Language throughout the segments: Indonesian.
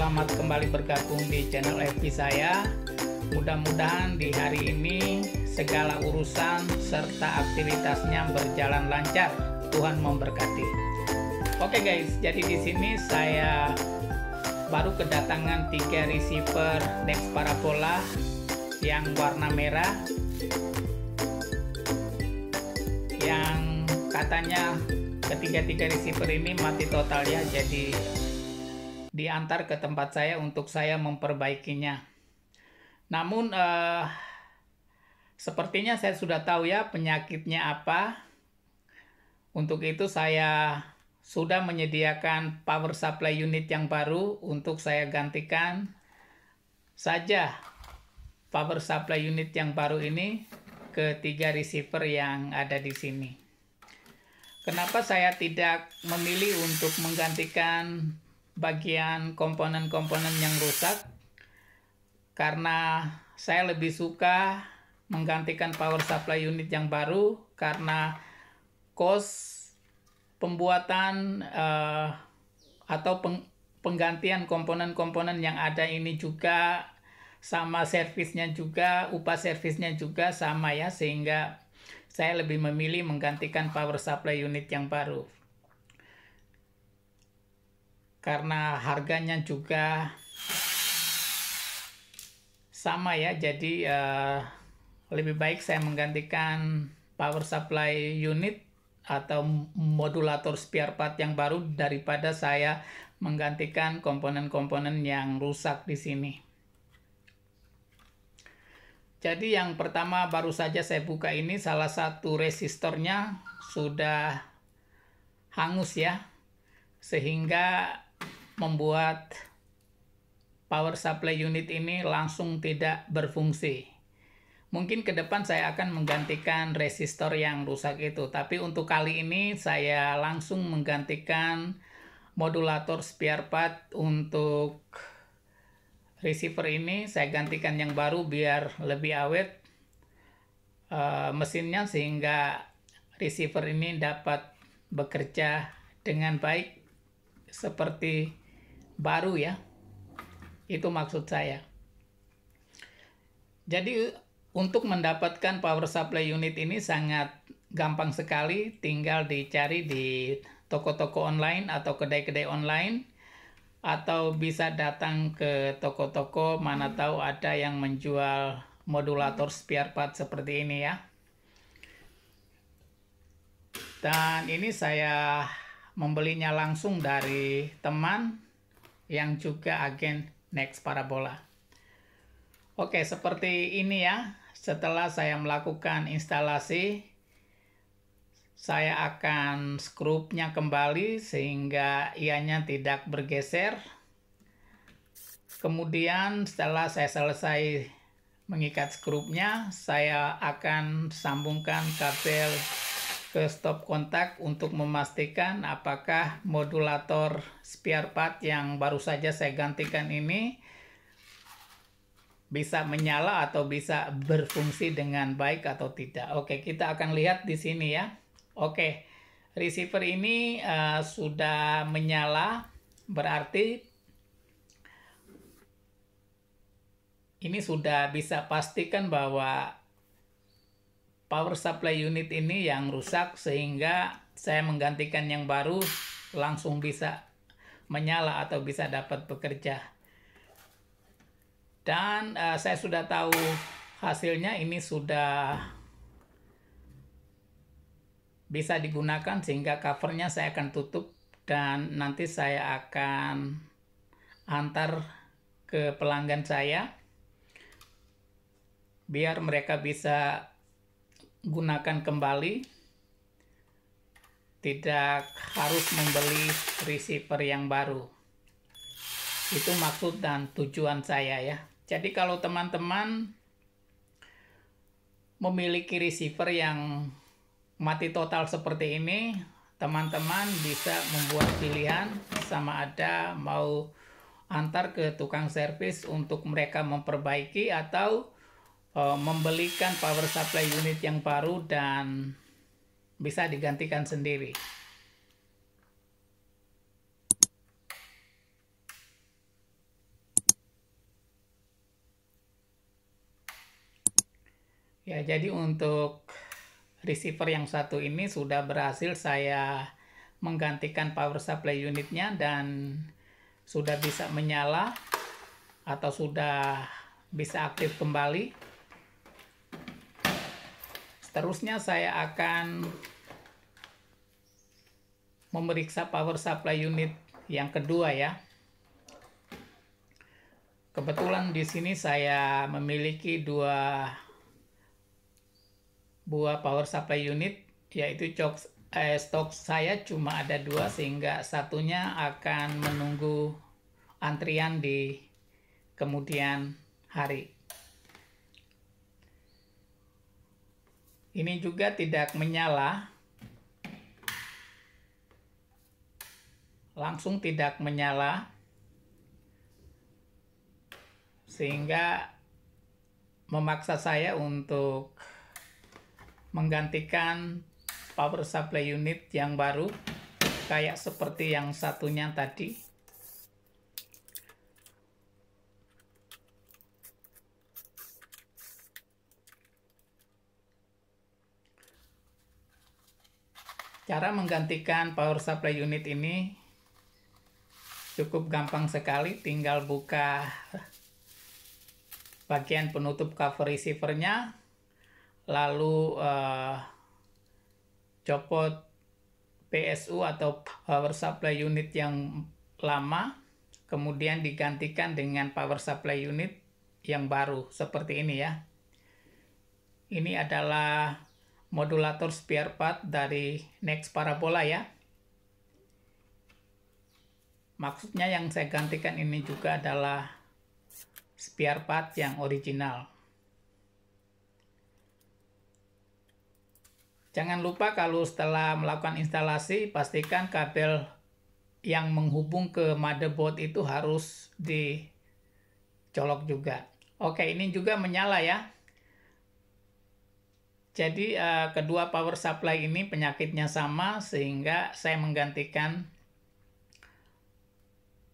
Selamat kembali bergabung di channel FB saya. Mudah-mudahan di hari ini segala urusan serta aktivitasnya berjalan lancar. Tuhan memberkati. Oke guys, jadi di sini saya baru kedatangan tiga receiver next parabola yang warna merah yang katanya ketiga-tiga receiver ini mati total ya jadi diantar ke tempat saya untuk saya memperbaikinya. Namun eh, sepertinya saya sudah tahu ya penyakitnya apa. Untuk itu saya sudah menyediakan power supply unit yang baru untuk saya gantikan saja power supply unit yang baru ini ke tiga receiver yang ada di sini. Kenapa saya tidak memilih untuk menggantikan bagian komponen-komponen yang rusak karena saya lebih suka menggantikan power supply unit yang baru karena kos pembuatan uh, atau peng penggantian komponen-komponen yang ada ini juga sama servisnya juga upah servisnya juga sama ya sehingga saya lebih memilih menggantikan power supply unit yang baru karena harganya juga sama ya jadi uh, lebih baik saya menggantikan power supply unit atau modulator spare part yang baru daripada saya menggantikan komponen-komponen yang rusak di sini. Jadi yang pertama baru saja saya buka ini salah satu resistornya sudah hangus ya. Sehingga membuat power supply unit ini langsung tidak berfungsi. Mungkin ke depan saya akan menggantikan resistor yang rusak itu, tapi untuk kali ini saya langsung menggantikan modulator spare part untuk receiver ini saya gantikan yang baru biar lebih awet eh, mesinnya sehingga receiver ini dapat bekerja dengan baik seperti baru ya. Itu maksud saya. Jadi untuk mendapatkan power supply unit ini sangat gampang sekali, tinggal dicari di toko-toko online atau kedai-kedai online atau bisa datang ke toko-toko mana tahu ada yang menjual modulator spare part seperti ini ya. Dan ini saya membelinya langsung dari teman yang juga agen next parabola. Oke, seperti ini ya. Setelah saya melakukan instalasi, saya akan skrupnya kembali sehingga ianya tidak bergeser. Kemudian setelah saya selesai mengikat skrupnya, saya akan sambungkan kabel ke stop kontak untuk memastikan apakah modulator spare part yang baru saja saya gantikan ini bisa menyala atau bisa berfungsi dengan baik atau tidak. Oke, kita akan lihat di sini ya. Oke, receiver ini uh, sudah menyala, berarti ini sudah bisa pastikan bahwa power supply unit ini yang rusak sehingga saya menggantikan yang baru langsung bisa menyala atau bisa dapat bekerja. Dan uh, saya sudah tahu hasilnya ini sudah bisa digunakan sehingga covernya saya akan tutup dan nanti saya akan antar ke pelanggan saya biar mereka bisa gunakan kembali tidak harus membeli receiver yang baru itu maksud dan tujuan saya ya jadi kalau teman-teman memiliki receiver yang mati total seperti ini teman-teman bisa membuat pilihan sama ada mau antar ke tukang servis untuk mereka memperbaiki atau uh, membelikan power supply unit yang baru dan bisa digantikan sendiri. Ya, jadi untuk receiver yang satu ini sudah berhasil saya menggantikan power supply unitnya dan sudah bisa menyala atau sudah bisa aktif kembali. Seterusnya saya akan memeriksa power supply unit yang kedua ya. Kebetulan di sini saya memiliki dua buah power supply unit yaitu cok, eh, stok saya cuma ada dua sehingga satunya akan menunggu antrian di kemudian hari. Ini juga tidak menyala. Langsung tidak menyala. Sehingga memaksa saya untuk menggantikan power supply unit yang baru kayak seperti yang satunya tadi Cara menggantikan power supply unit ini cukup gampang sekali, tinggal buka bagian penutup cover receivernya, lalu uh, copot PSU atau power supply unit yang lama, kemudian digantikan dengan power supply unit yang baru seperti ini ya. Ini adalah modulator spare part dari next parabola ya. Maksudnya yang saya gantikan ini juga adalah spare part yang original. Jangan lupa kalau setelah melakukan instalasi, pastikan kabel yang menghubung ke motherboard itu harus dicolok juga. Oke, ini juga menyala ya. Jadi uh, kedua power supply ini penyakitnya sama sehingga saya menggantikan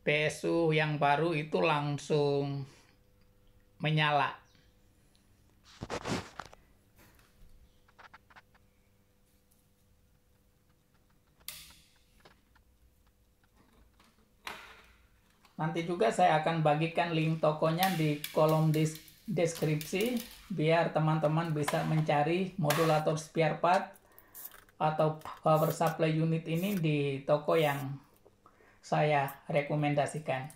PSU yang baru itu langsung menyala. Nanti juga saya akan bagikan link tokonya di kolom deskripsi deskripsi biar teman-teman bisa mencari modulator spare part atau power supply unit ini di toko yang saya rekomendasikan.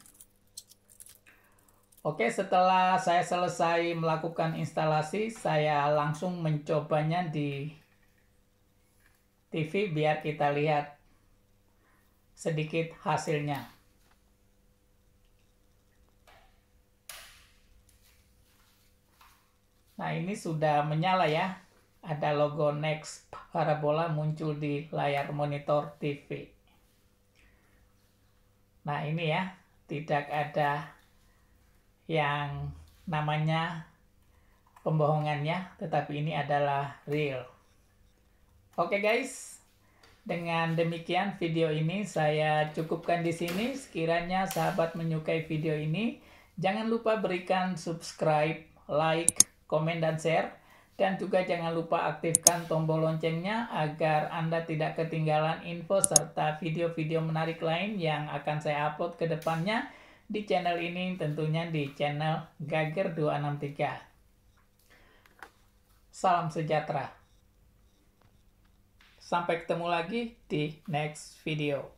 Oke, setelah saya selesai melakukan instalasi, saya langsung mencobanya di TV biar kita lihat sedikit hasilnya. Nah ini sudah menyala ya. Ada logo Next Parabola muncul di layar monitor TV. Nah ini ya, tidak ada yang namanya pembohongannya, tetapi ini adalah real. Oke guys, dengan demikian video ini saya cukupkan di sini. Sekiranya sahabat menyukai video ini, jangan lupa berikan subscribe, like, komen, dan share. Dan juga jangan lupa aktifkan tombol loncengnya agar Anda tidak ketinggalan info serta video-video menarik lain yang akan saya upload ke depannya di channel ini tentunya di channel Gager 263. Salam sejahtera. Sampai ketemu lagi di next video.